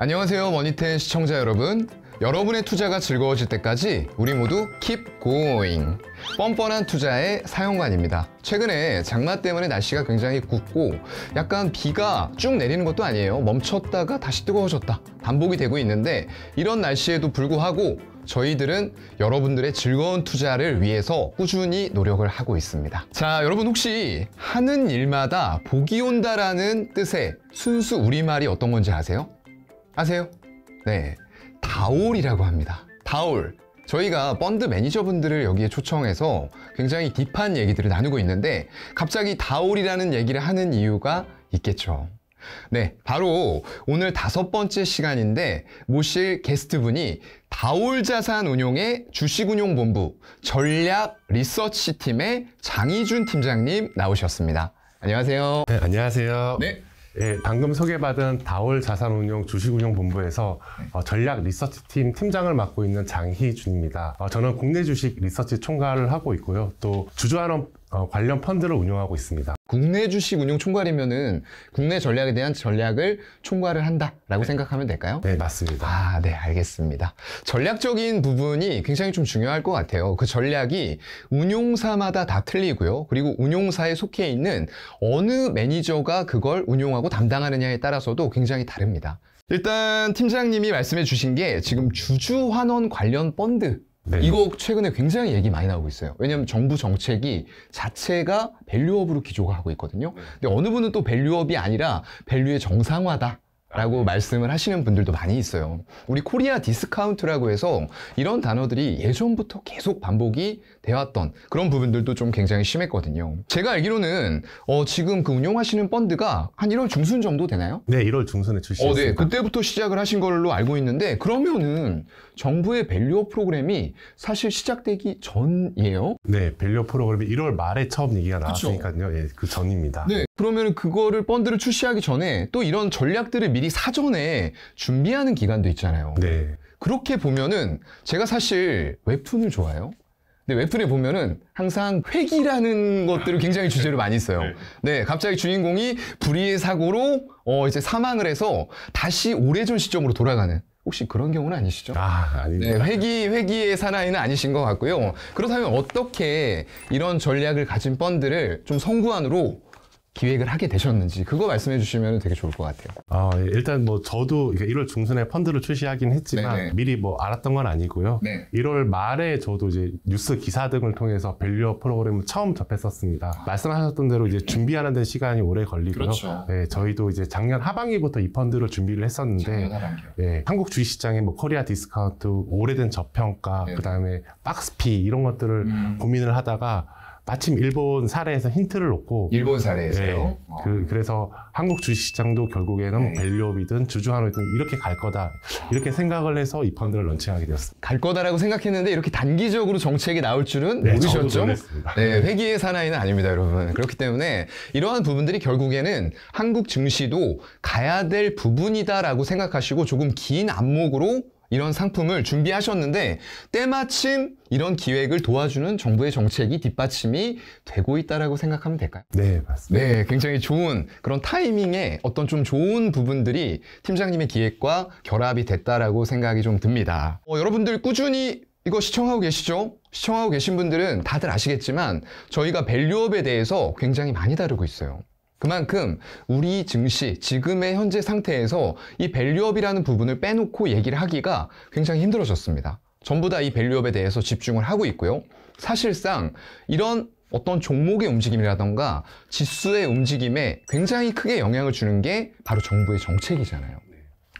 안녕하세요 머니텐 시청자 여러분 여러분의 투자가 즐거워질 때까지 우리 모두 keep going 뻔뻔한 투자의 사용관입니다 최근에 장마 때문에 날씨가 굉장히 굳고 약간 비가 쭉 내리는 것도 아니에요 멈췄다가 다시 뜨거워졌다 반복이 되고 있는데 이런 날씨에도 불구하고 저희들은 여러분들의 즐거운 투자를 위해서 꾸준히 노력을 하고 있습니다. 자, 여러분 혹시 하는 일마다 복이 온다라는 뜻의 순수 우리말이 어떤 건지 아세요? 아세요? 네, 다올이라고 합니다. 다올. 저희가 펀드 매니저분들을 여기에 초청해서 굉장히 딥한 얘기들을 나누고 있는데 갑자기 다올이라는 얘기를 하는 이유가 있겠죠. 네, 바로 오늘 다섯 번째 시간인데 모실 게스트분이 다올 자산 운용의 주식 운용 본부 전략 리서치 팀의 장희준 팀장님 나오셨습니다. 안녕하세요. 네, 안녕하세요. 네, 예, 방금 소개받은 다올 자산운용 주식운용본부에서 어, 전략 리서치팀 팀장을 맡고 있는 장희준입니다. 어, 저는 국내 주식 리서치 총괄을 하고 있고요. 또 주주환원 어, 관련 펀드를 운영하고 있습니다. 국내 주식 운용 총괄이면은 국내 전략에 대한 전략을 총괄을 한다라고 네. 생각하면 될까요? 네, 맞습니다. 아, 네, 알겠습니다. 전략적인 부분이 굉장히 좀 중요할 것 같아요. 그 전략이 운용사마다 다 틀리고요. 그리고 운용사에 속해 있는 어느 매니저가 그걸 운용하고 담당하느냐에 따라서도 굉장히 다릅니다. 일단 팀장님이 말씀해 주신 게 지금 주주환원 관련 펀드 네. 이거 최근에 굉장히 얘기 많이 나오고 있어요. 왜냐하면 정부 정책이 자체가 밸류업으로 기조가 하고 있거든요. 네. 근데 어느 분은 또 밸류업이 아니라 밸류의 정상화다. 라고 말씀을 하시는 분들도 많이 있어요. 우리 코리아 디스카운트라고 해서 이런 단어들이 예전부터 계속 반복이 되었던 그런 부분들도 좀 굉장히 심했거든요. 제가 알기로는 어, 지금 그 운용하시는 펀드가 한 1월 중순 정도 되나요? 네, 1월 중순에 출시했습니다. 어, 네, 그때부터 시작을 하신 걸로 알고 있는데 그러면은 정부의 밸류업 프로그램이 사실 시작되기 전이에요? 네, 밸류업 프로그램이 1월 말에 처음 얘기가 나왔으니까요. 예, 그 전입니다. 네, 그러면 그거를 펀드를 출시하기 전에 또 이런 전략들을 미리 사전에 준비하는 기간도 있잖아요. 네. 그렇게 보면은 제가 사실 웹툰을 좋아해요. 근데 웹툰에 보면은 항상 회기라는 것들을 굉장히 주제로 많이 써요. 네, 네 갑자기 주인공이 불의의 사고로 어 이제 사망을 해서 다시 오래전 시점으로 돌아가는 혹시 그런 경우는 아니시죠? 아, 아닙니다. 네, 회기, 회기의 사나이는 아니신 것 같고요. 그렇다면 어떻게 이런 전략을 가진 펀드를 좀 성구안으로 기획을 하게 되셨는지 그거 말씀해 주시면 되게 좋을 것 같아요. 아, 예. 일단 뭐 저도 1월 중순에 펀드를 출시하긴 했지만 네네. 네. 미리 뭐 알았던 건 아니고요. 네. 1월 말에 저도 이제 뉴스 기사 등을 통해서 밸류업 프로그램을 처음 접했었습니다. 아. 말씀하셨던 대로 이제 준비하는 데 시간이 오래 걸리고요. 그렇죠. 예, 저희도 이제 작년 하반기부터 이 펀드를 준비를 했었는데 예, 한국 주식 시장의 뭐 코리아 디스카운트, 오래된 저평가, 네 그다음에 박스피 이런 것들을 음. 고민을 하다가 마침 일본 사례에서 힌트를 놓고 일본 사례에서요. 네, 어. 그, 그래서 한국 주식시장도 결국에는 네. 밸류업이든 주주환호이든 이렇게 갈 거다 이렇게 생각을 해서 이 펀드를 런칭하게 되었습니다. 갈 거다라고 생각했는데 이렇게 단기적으로 정책이 나올 줄은 네, 모르셨죠? 네, 회기의 사나이는 아닙니다, 여러분. 그렇기 때문에 이러한 부분들이 결국에는 한국 증시도 가야 될 부분이다라고 생각하시고 조금 긴 안목으로 이런 상품을 준비하셨는데 때마침 이런 기획을 도와주는 정부의 정책이 뒷받침이 되고 있다라고 생각하면 될까요? 네, 맞습니다. 네, 굉장히 좋은 그런 타이밍에 어떤 좀 좋은 부분들이 팀장님의 기획과 결합이 됐다라고 생각이 좀 듭니다. 어, 여러분들 꾸준히 이거 시청하고 계시죠? 시청하고 계신 분들은 다들 아시겠지만 저희가 밸류업에 대해서 굉장히 많이 다루고 있어요. 그만큼 우리 증시, 지금의 현재 상태에서 이 밸류업이라는 부분을 빼놓고 얘기를 하기가 굉장히 힘들어졌습니다. 전부 다 이 밸류업에 대해서 집중을 하고 있고요. 사실상 이런 어떤 종목의 움직임이라던가 지수의 움직임에 굉장히 크게 영향을 주는 게 바로 정부의 정책이잖아요.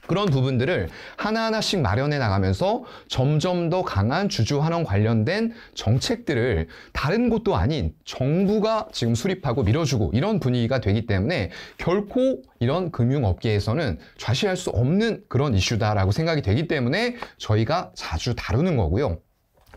그런 부분들을 하나하나씩 마련해 나가면서 점점 더 강한 주주환원 관련된 정책들을 다른 곳도 아닌 정부가 지금 수립하고 밀어주고 이런 분위기가 되기 때문에 결코 이런 금융업계에서는 좌시할 수 없는 그런 이슈다라고 생각이 되기 때문에 저희가 자주 다루는 거고요.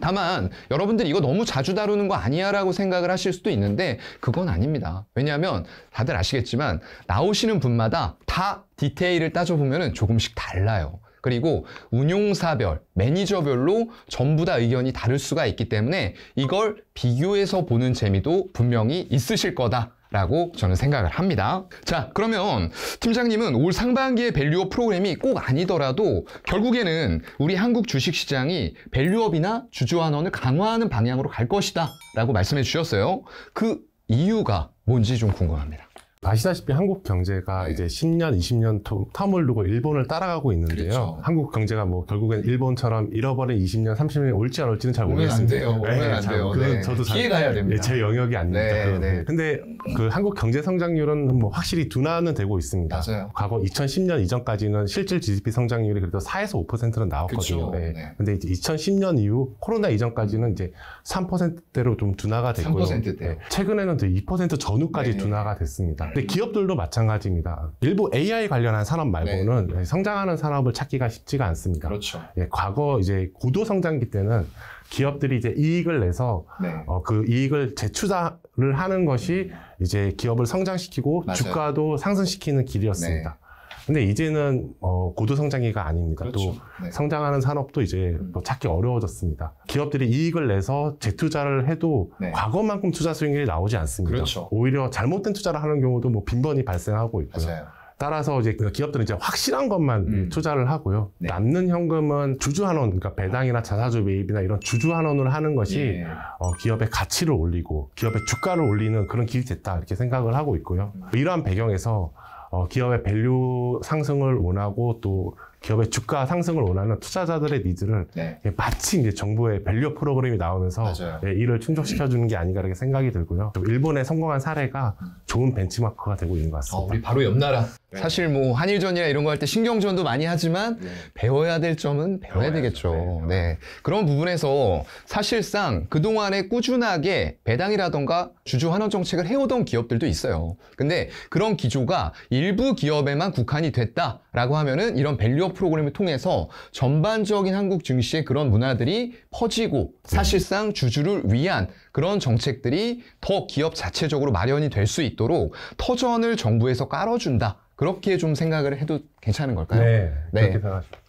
다만 여러분들 이거 너무 자주 다루는 거 아니야 라고 생각을 하실 수도 있는데 그건 아닙니다. 왜냐하면 다들 아시겠지만 나오시는 분마다 다 디테일을 따져보면 조금씩 달라요. 그리고 운용사별, 매니저별로 전부 다 의견이 다를 수가 있기 때문에 이걸 비교해서 보는 재미도 분명히 있으실 거다. 라고 저는 생각을 합니다. 자, 그러면 팀장님은 올 상반기에 밸류업 프로그램이 꼭 아니더라도 결국에는 우리 한국 주식시장이 밸류업이나 주주환원을 강화하는 방향으로 갈 것이다 라고 말씀해 주셨어요. 그 이유가 뭔지 좀 궁금합니다. 아시다시피 한국 경제가 네. 이제 10년, 20년 텀을 두고 일본을 따라가고 있는데요. 그렇죠. 한국 경제가 뭐 결국엔 일본처럼 잃어버린 20년, 30년이 올지 안 올지는 잘 모르겠습니다. 안 돼요. 오면 네, 안 돼요. 네. 저도 잘, 가야 됩니다. 예, 제 영역이 아닙니다. 네, 네. 근데 그 한국 경제 성장률은 뭐 확실히 둔화는 되고 있습니다. 맞아요. 과거 2010년 이전까지는 실질 GDP 성장률이 그래도 4에서 5%는 나왔거든요. 그렇죠. 네. 네. 근데 이제 2010년 이후 코로나 이전까지는 이제 3%대로 좀 둔화가 됐고요. 3%대. 네. 최근에는 이제 2% 전후까지 네. 둔화가 됐습니다. 근데 네, 기업들도 마찬가지입니다. 일부 AI 관련한 산업 말고는 네. 성장하는 산업을 찾기가 쉽지가 않습니다. 그렇죠. 예, 과거 이제 고도 성장기 때는 기업들이 이제 이익을 내서 네. 어, 그 이익을 재투자를 하는 것이 음. 이제 기업을 성장시키고 맞아요. 주가도 상승시키는 길이었습니다. 네. 근데 이제는 어, 고도 성장기가 아닙니다. 그렇죠. 또 네. 성장하는 산업도 이제 음. 또 찾기 어려워졌습니다. 기업들이 이익을 내서 재투자를 해도 네. 과거만큼 투자 수익률이 나오지 않습니다. 그렇죠. 오히려 잘못된 투자를 하는 경우도 뭐 빈번히 발생하고 있고요. 맞아요. 따라서 이제 그러니까 기업들은 이제 확실한 것만 음. 투자를 하고요. 네. 남는 현금은 주주환원, 그러니까 배당이나 자사주 매입이나 이런 주주환원을 하는 것이 예. 어, 기업의 가치를 올리고 기업의 주가를 올리는 그런 길이 됐다 이렇게 생각을 하고 있고요. 음. 이러한 배경에서 어, 기업의 밸류 상승을 원하고 또 기업의 주가 상승을 원하는 투자자들의 니즈를 네. 예, 마치 이제 정부의 밸류 프로그램이 나오면서 예, 이를 충족시켜주는 게 아닌가 이렇게 생각이 들고요. 또 일본의 성공한 사례가 음. 좋은 벤치마크가 되고 있는 것 어, 같습니다. 어, 우리 바로 옆 나라. 네. 사실 뭐 한일전이나 이런 거 할 때 신경전도 많이 하지만 네. 배워야 될 점은 배워야, 배워야 되겠죠. 배 네. 네. 아. 그런 부분에서 사실상 그동안에 꾸준하게 배당이라던가 주주 환원 정책을 해오던 기업들도 있어요. 근데 그런 기조가 일부 기업에만 국한이 됐다라고 하면은 이런 밸류업 프로그램을 통해서 전반적인 한국 증시의 그런 문화들이 퍼지고 네. 사실상 주주를 위한 그런 정책들이 더 기업 자체적으로 마련이 될 수 있도록 터전을 정부에서 깔아준다. 그렇게 좀 생각을 해도 괜찮은 걸까요? 네, 네.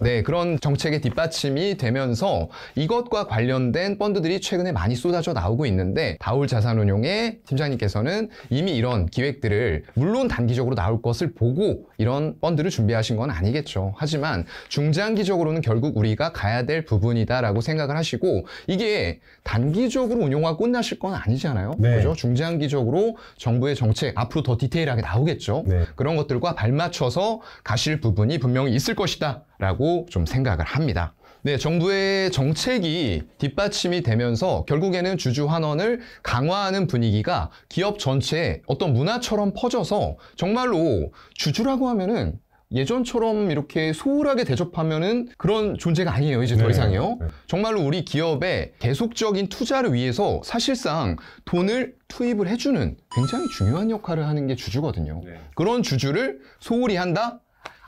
네, 그런 정책의 뒷받침이 되면서 이것과 관련된 펀드들이 최근에 많이 쏟아져 나오고 있는데 다울 자산운용의 팀장님께서는 이미 이런 기획들을 물론 단기적으로 나올 것을 보고 이런 펀드를 준비하신 건 아니겠죠. 하지만 중장기적으로는 결국 우리가 가야 될 부분이다라고 생각을 하시고 이게 단기적으로 운용하고 끝나실 건 아니잖아요. 네. 그죠? 중장기적으로 정부의 정책 앞으로 더 디테일하게 나오겠죠. 네. 그런 것들과 발맞춰서 가실 부분이 분명히 있을 것이다 라고 좀 생각을 합니다. 네, 정부의 정책이 뒷받침이 되면서 결국에는 주주 환원을 강화하는 분위기가 기업 전체에 어떤 문화처럼 퍼져서 정말로 주주라고 하면은 예전처럼 이렇게 소홀하게 대접하면은 그런 존재가 아니에요. 이제 더 네. 이상이요. 네. 정말로 우리 기업의 계속적인 투자를 위해서 사실상 돈을 투입을 해주는 굉장히 중요한 역할을 하는 게 주주거든요. 네. 그런 주주를 소홀히 한다?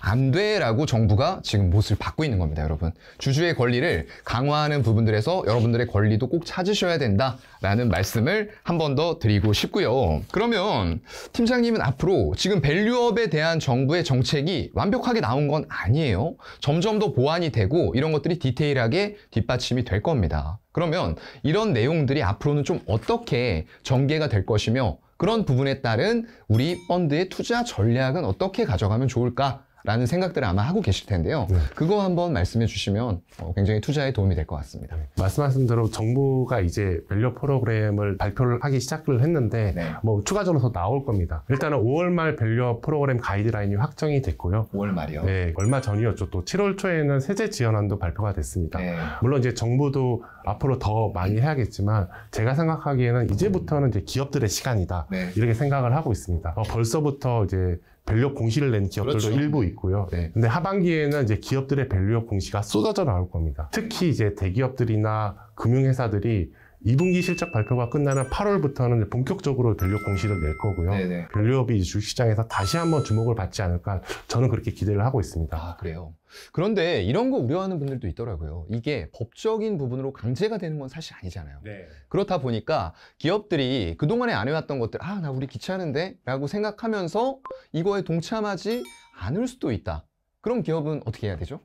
안 돼라고 정부가 지금 못을 받고 있는 겁니다, 여러분. 주주의 권리를 강화하는 부분들에서 여러분들의 권리도 꼭 찾으셔야 된다라는 말씀을 한 번 더 드리고 싶고요. 그러면 팀장님은 앞으로 지금 밸류업에 대한 정부의 정책이 완벽하게 나온 건 아니에요. 점점 더 보완이 되고 이런 것들이 디테일하게 뒷받침이 될 겁니다. 그러면 이런 내용들이 앞으로는 좀 어떻게 전개가 될 것이며 그런 부분에 따른 우리 펀드의 투자 전략은 어떻게 가져가면 좋을까? 라는 생각들을 아마 하고 계실 텐데요. 네. 그거 한번 말씀해 주시면 어, 굉장히 투자에 도움이 될 것 같습니다. 네. 말씀하신 대로 정부가 이제 밸류 프로그램을 발표를 하기 시작을 했는데 네. 뭐 추가적으로 더 나올 겁니다. 일단은 5월 말 밸류 프로그램 가이드라인이 확정이 됐고요. 5월 말이요? 네, 얼마 전이었죠. 또 7월 초에는 세제 지원안도 발표가 됐습니다. 네. 물론 이제 정부도 앞으로 더 많이 해야겠지만 제가 생각하기에는 이제부터는 이제 기업들의 시간이다 네. 이렇게 생각을 하고 있습니다. 어, 벌써부터 이제 밸류업 공시를 낸 기업들도 그렇죠. 일부 있고요. 네. 근데 하반기에는 이제 기업들의 밸류업 공시가 쏟아져 나올 겁니다. 특히 이제 대기업들이나 금융회사들이 2분기 실적 발표가 끝나는 8월부터는 본격적으로 밸류업 공시를 낼 거고요. 네네. 밸류업이 네. 주식시장에서 다시 한번 주목을 받지 않을까 저는 그렇게 기대를 하고 있습니다. 아, 그래요? 그런데 이런 거 우려하는 분들도 있더라고요. 이게 법적인 부분으로 강제가 되는 건 사실 아니잖아요. 네. 그렇다 보니까 기업들이 그동안에 안 해왔던 것들 아, 나 우리 귀찮은데? 라고 생각하면서 이거에 동참하지 않을 수도 있다. 그럼 기업은 어떻게 해야 되죠?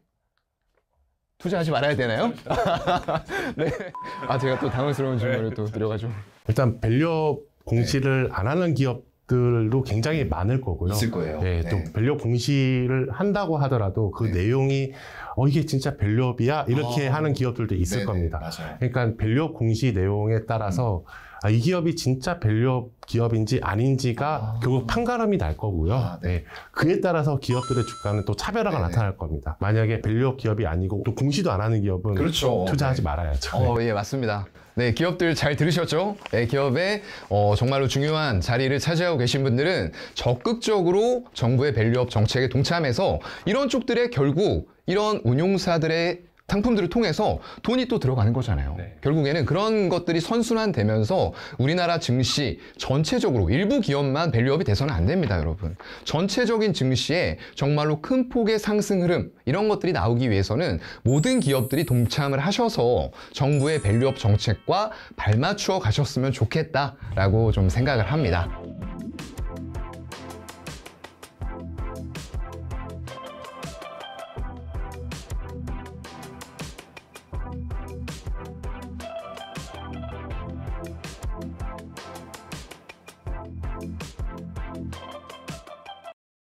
투자하지 말아야 되나요? 네. 아 제가 또 당황스러운 질문을 또 드려가지고 일단 밸류 공시를 안 하는 기업들도 굉장히 많을 거고요. 있을 거예요. 네, 또 네. 밸류 공시를 한다고 하더라도 그 네. 내용이 어 이게 진짜 밸류업이야 이렇게 어. 하는 기업들도 있을 네네, 겁니다. 맞아요. 그러니까 밸류업 공시 내용에 따라서 음. 아, 이 기업이 진짜 밸류업 기업인지 아닌지가 아. 결국 판가름이 날 거고요. 아, 네. 네. 그에 따라서 기업들의 주가는 또 차별화가 네 나타날 겁니다. 만약에 밸류업 기업이 아니고 또 공시도 안 하는 기업은 그렇죠. 투자하지 네. 말아야죠. 어, 네. 예, 맞습니다. 네, 기업들 잘 들으셨죠? 네, 기업의 어, 정말로 중요한 자리를 차지하고 계신 분들은 적극적으로 정부의 밸류업 정책에 동참해서 이런 쪽들의 결국 이런 운용사들의 상품들을 통해서 돈이 또 들어가는 거잖아요. 네. 결국에는 그런 것들이 선순환되면서 우리나라 증시 전체적으로 일부 기업만 밸류업이 돼서는 안 됩니다, 여러분. 전체적인 증시에 정말로 큰 폭의 상승 흐름 이런 것들이 나오기 위해서는 모든 기업들이 동참을 하셔서 정부의 밸류업 정책과 발맞추어 가셨으면 좋겠다라고 좀 생각을 합니다.